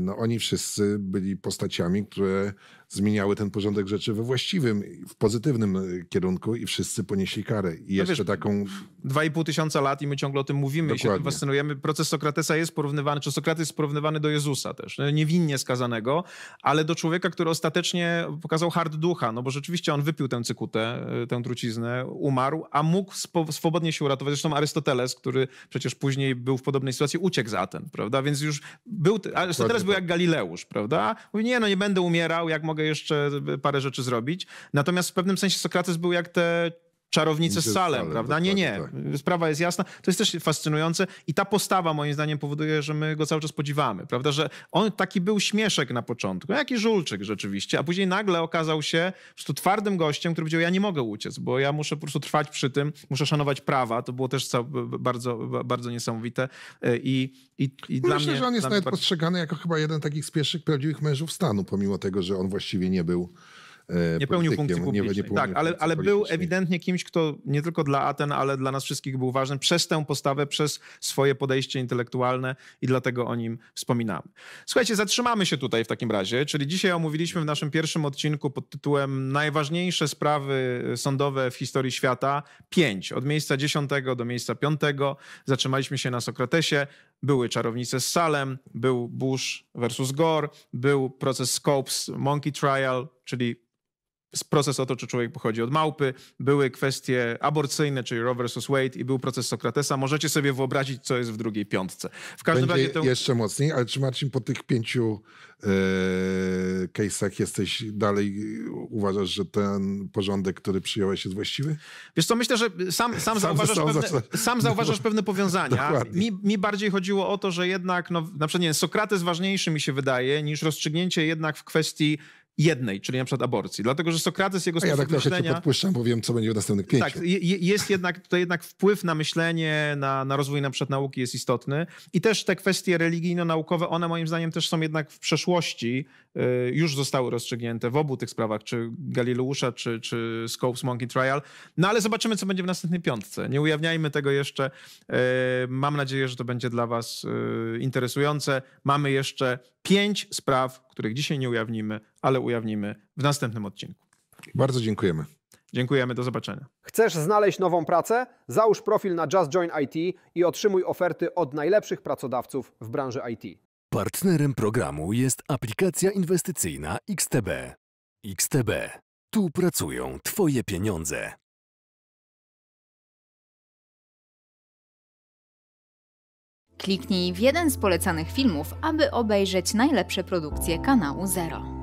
B: no, oni wszyscy byli postaciami, które zmieniały ten porządek rzeczy we właściwym, w pozytywnym e, kierunku i wszyscy ponieśli karę. I no jeszcze wiesz, taką...
A: Dwa i pół tysiąca lat i my ciągle o tym mówimy Dokładnie. i się tym fascynujemy. Proces Sokratesa jest porównywany, czy Sokrates jest porównywany do Jezusa też, no, niewinnie skazanego, ale do człowieka, który ostatecznie pokazał hard ducha, no bo rzeczywiście on wypił tę cykutę, e, tę truciznę, umarł, a mógł swobodnie się uratować. Zresztą Arystoteles, który przecież później był w podobnej sytuacji, uciekł z Aten, prawda? Więc już był... Arystoteles Dokładnie. był tak. jak Galileusz, prawda? Mówi, nie, no nie będę umierał, jak mogę mogę jeszcze e, parę rzeczy zrobić. Natomiast w pewnym sensie Sokrates był jak te czarownicę z Salem, prawda? Nie, nie. Tak. Sprawa jest jasna. To jest też fascynujące i ta postawa moim zdaniem powoduje, że my go cały czas podziwamy, prawda? Że on taki był śmieszek na początku, no jaki żulczyk rzeczywiście, a później nagle okazał się po prostu twardym gościem, który powiedział, ja nie mogę uciec, bo ja muszę po prostu trwać przy tym, muszę szanować prawa. To było też bardzo, bardzo niesamowite e, i, i, i Myślę, mnie, że on jest nawet bardzo...
B: postrzegany jako chyba jeden takich z pierwszych prawdziwych mężów stanu, pomimo tego, że on właściwie nie był E, nie pełnił funkcji publicznej. Nie, nie tak, ale, ale był ewidentnie kimś, kto nie tylko dla Aten, ale dla nas wszystkich był ważny
A: przez tę postawę, przez swoje podejście intelektualne i dlatego o nim wspominamy. Słuchajcie, zatrzymamy się tutaj w takim razie, czyli dzisiaj omówiliśmy w naszym pierwszym odcinku pod tytułem Najważniejsze sprawy sądowe w historii świata. Pięć, od miejsca dziesiątego do miejsca piątego. Zatrzymaliśmy się na Sokratesie, były czarownice z Salem, był Bush versus Gore, był proces Scopes Monkey Trial, czyli proces o to, czy człowiek pochodzi od małpy, były kwestie aborcyjne, czyli Roe vs. Wade i był proces Sokratesa. Możecie sobie wyobrazić, co jest w drugiej piątce.
B: W każdym Będzie razie... Tę... jeszcze mocniej, ale czy Marcin po tych pięciu yy, case'ach jesteś dalej, uważasz, że ten porządek, który przyjąłeś jest właściwy? Wiesz co, myślę, że sam, sam, sam zauważasz, pewne, sam zauważasz pewne powiązania.
A: Mi, mi, bardziej chodziło o to, że jednak, no, na przykład nie, Sokrates ważniejszy mi się wydaje niż rozstrzygnięcie jednak w kwestii jednej, czyli na przykład aborcji. Dlatego, że Sokrates, jego sposób myślenia... Ja tak trochę myślenia, cię
B: podpuszczam, bo wiem, co będzie w następnych pięciu. Tak,
A: jest jednak, tutaj jednak wpływ na myślenie, na, na rozwój na przykład nauki jest istotny. I też te kwestie religijno-naukowe, one moim zdaniem też są jednak w przeszłości, y, już zostały rozstrzygnięte w obu tych sprawach, czy Galileusza, czy, czy Scopes Monkey Trial. No ale zobaczymy, co będzie w następnej piątce. Nie ujawniajmy tego jeszcze. Y, mam nadzieję, że to będzie dla was y, interesujące. Mamy jeszcze pięć spraw, których dzisiaj nie ujawnimy, ale ujawnimy w następnym odcinku. Bardzo dziękujemy. Dziękujemy, do zobaczenia. Chcesz znaleźć nową pracę? Załóż profil na Just Join IT i otrzymuj oferty od najlepszych pracodawców w branży IT.
B: Partnerem programu jest aplikacja inwestycyjna XTB. XTB. Tu
A: pracują Twoje pieniądze. Kliknij w jeden z polecanych filmów, aby obejrzeć najlepsze produkcje kanału Zero.